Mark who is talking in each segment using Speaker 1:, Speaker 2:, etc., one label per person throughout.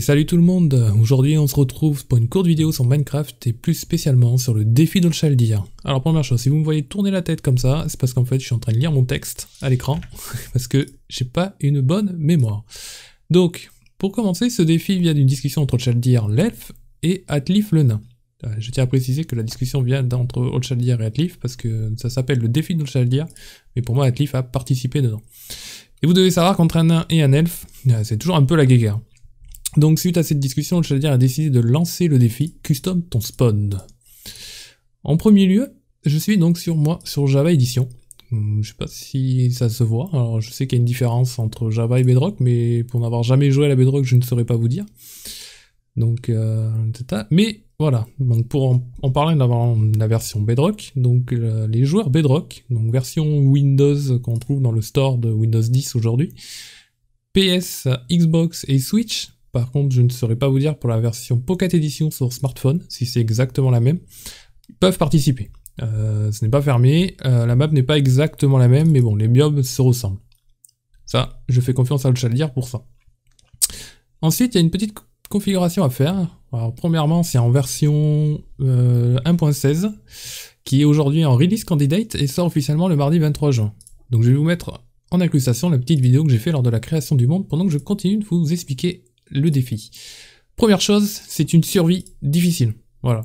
Speaker 1: salut tout le monde Aujourd'hui on se retrouve pour une courte vidéo sur Minecraft et plus spécialement sur le défi de Alors première chose, si vous me voyez tourner la tête comme ça, c'est parce qu'en fait je suis en train de lire mon texte à l'écran, parce que j'ai pas une bonne mémoire. Donc, pour commencer, ce défi vient d'une discussion entre Shaldir l'elfe et Atlif le nain. Euh, je tiens à préciser que la discussion vient d'entre Olchaldir et Atlif, parce que ça s'appelle le défi d'Olchaldir, mais pour moi Atlif a participé dedans. Et vous devez savoir qu'entre un nain et un elfe, euh, c'est toujours un peu la guéguerre. Donc suite à cette discussion, le challenger a décidé de lancer le défi Custom ton spawn. En premier lieu, je suis donc sur moi, sur Java Edition. Hum, je sais pas si ça se voit, alors je sais qu'il y a une différence entre Java et Bedrock, mais pour n'avoir jamais joué à la Bedrock, je ne saurais pas vous dire. Donc, euh, mais voilà, donc pour en, parler de la, version Bedrock, donc euh, les joueurs Bedrock, donc version Windows qu'on trouve dans le store de Windows 10 aujourd'hui, PS, Xbox et Switch par contre, je ne saurais pas vous dire pour la version Pocket Edition sur smartphone, si c'est exactement la même. Ils peuvent participer. Euh, ce n'est pas fermé. Euh, la map n'est pas exactement la même, mais bon, les biomes se ressemblent. Ça, je fais confiance à chaldir pour ça. Ensuite, il y a une petite configuration à faire. premièrement, c'est en version 1.16, euh, qui est aujourd'hui en release candidate et sort officiellement le mardi 23 juin. Donc je vais vous mettre en accusation la petite vidéo que j'ai fait lors de la création du monde pendant que je continue de vous expliquer le défi. Première chose, c'est une survie difficile. Voilà.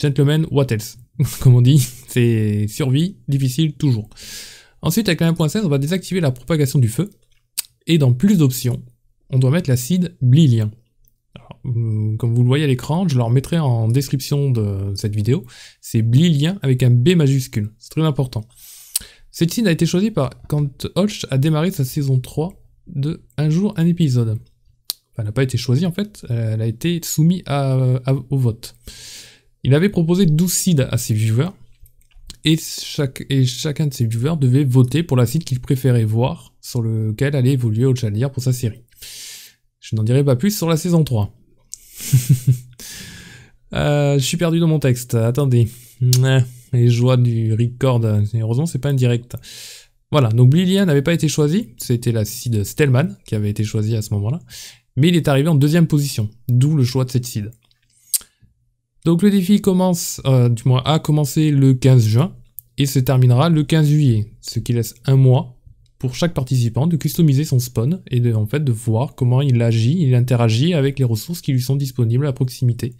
Speaker 1: Gentlemen, what else Comme on dit, c'est survie difficile toujours. Ensuite, avec la 1.16, on va désactiver la propagation du feu. Et dans plus d'options, on doit mettre l'acide blilien. Euh, comme vous le voyez à l'écran, je le remettrai en description de cette vidéo. C'est blilien avec un B majuscule. C'est très important. Cette scène a été choisie par quand Holch a démarré sa saison 3 de Un jour un épisode elle n'a pas été choisie en fait, euh, elle a été soumise au vote. Il avait proposé 12 seeds à ses viewers, et, chacun de ses viewers devait voter pour la site qu'il préférait voir, sur lequel allait évoluer au pour sa série. Je n'en dirai pas plus sur la saison 3. Euh, je suis perdu dans mon texte, attendez. Les joies du record, heureusement c'est pas indirect. Voilà, donc Lilya n'avait pas été choisie, c'était la seed Stellman qui avait été choisie à ce moment-là mais il est arrivé en deuxième position, d'où le choix de cette seed. Donc le défi commence, euh, du moins a commencé le 15 juin et se terminera le 15 juillet, ce qui laisse un mois pour chaque participant de customiser son spawn et de, en fait de voir comment il agit, il interagit avec les ressources qui lui sont disponibles à proximité,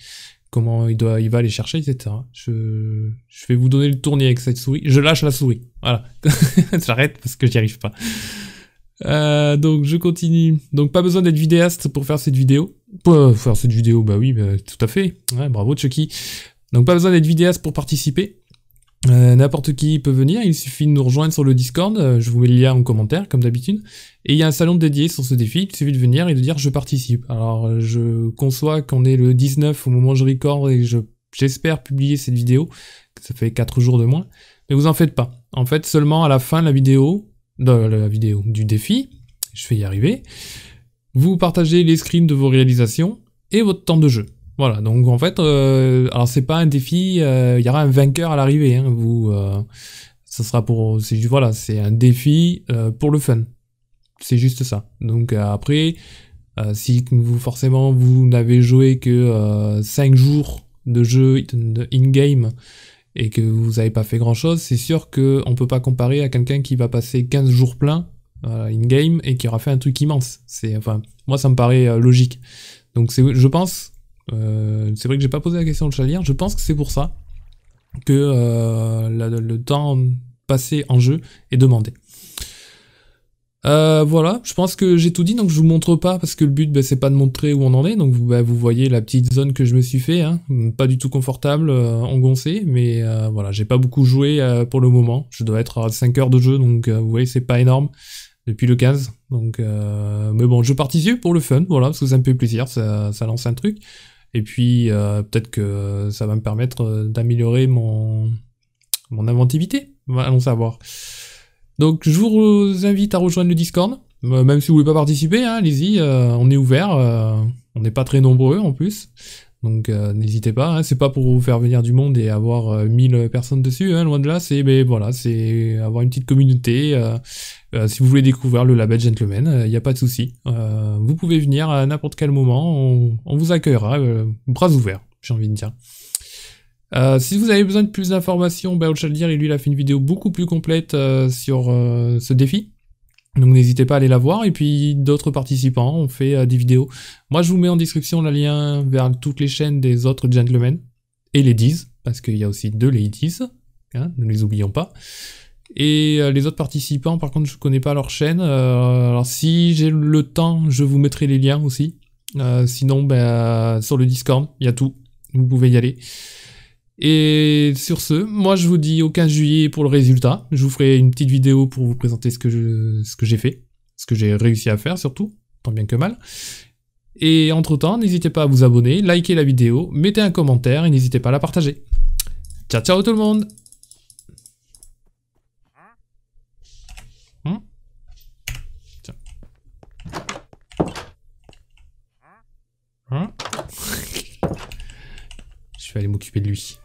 Speaker 1: comment il, doit, il va les chercher, etc. Je, vais vous donner le tournis avec cette souris. Je lâche la souris. Voilà. J'arrête parce que j'y arrive pas. Euh, donc je continue. Donc pas besoin d'être vidéaste pour faire cette vidéo. Pour euh, faire cette vidéo, bah oui, bah, tout à fait. Ouais, bravo Chucky. Donc pas besoin d'être vidéaste pour participer. Euh, n'importe qui peut venir, il suffit de nous rejoindre sur le Discord, je vous mets le lien en commentaire comme d'habitude. Et il y a un salon dédié sur ce défi, il suffit de venir et de dire je participe. Alors je conçois qu'on est le 19 au moment où je record et j'espère publier cette vidéo, ça fait 4 jours de moins, mais vous en faites pas. En fait seulement à la fin de la vidéo, dans la vidéo du défi, je vais y arriver. Vous partagez les screens de vos réalisations et votre temps de jeu. Voilà, donc en fait, euh, alors c'est pas un défi, euh, il y aura un vainqueur à l'arrivée. Hein. vous, euh, sera pour, c'est voilà, c'est un défi pour le fun. C'est juste ça. Donc après, si vous forcément vous n'avez joué que 5 jours de jeu in-game, et que vous n'avez pas fait grand chose, c'est sûr qu'on ne peut pas comparer à quelqu'un qui va passer 15 jours pleins euh, in-game et qui aura fait un truc immense. C'est, enfin, moi, ça me paraît euh, logique. Donc, c'est, je pense, euh, c'est vrai que j'ai pas posé la question de Chalier, je pense que c'est pour ça que euh, le temps passé en jeu est demandé. Euh, voilà, je pense que j'ai tout dit, donc je vous montre pas, parce que le but, ben, c'est pas de montrer où on en est, donc ben, vous voyez la petite zone que je me suis fait, hein, pas du tout confortable, euh, engoncée, mais euh, voilà, j'ai pas beaucoup joué euh, pour le moment, je dois être à 5 heures de jeu, donc euh, vous voyez, c'est pas énorme, depuis le 15, donc... mais bon, je participe pour le fun, voilà, parce que ça me fait plaisir, ça, ça lance un truc, et puis peut-être que ça va me permettre d'améliorer mon... mon inventivité, allons savoir. Donc je vous invite à rejoindre le Discord, euh, même si vous voulez pas participer, hein, allez-y, euh, on est ouvert, euh, on n'est pas très nombreux en plus, donc n'hésitez pas, hein. c'est pas pour vous faire venir du monde et avoir 1000 personnes dessus, hein, loin de là, c'est ben, voilà, c'est avoir une petite communauté, si vous voulez découvrir le label Gentleman, il n'y a pas de souci, vous pouvez venir à n'importe quel moment, on, on vous accueillera, bras ouverts, j'ai envie de dire. Euh, si vous avez besoin de plus d'informations, Chaldir, ben, lui, a fait une vidéo beaucoup plus complète euh, sur euh, ce défi. Donc n'hésitez pas à aller la voir. Et puis d'autres participants ont fait des vidéos. Moi, je vous mets en description le lien vers toutes les chaînes des autres gentlemen et ladies, parce qu'il y a aussi deux ladies, hein, ne les oublions pas. Et les autres participants, par contre, je ne connais pas leur chaîne. alors si j'ai le temps, je vous mettrai les liens aussi. sinon, ben, sur le Discord, il y a tout. Vous pouvez y aller. Et sur ce, moi je vous dis au 15 juillet pour le résultat. Je vous ferai une petite vidéo pour vous présenter ce que j'ai fait, ce que j'ai réussi à faire surtout, tant bien que mal. Et entre-temps, n'hésitez pas à vous abonner, liker la vidéo, mettez un commentaire et n'hésitez pas à la partager. Ciao ciao tout le monde je vais aller m'occuper de lui.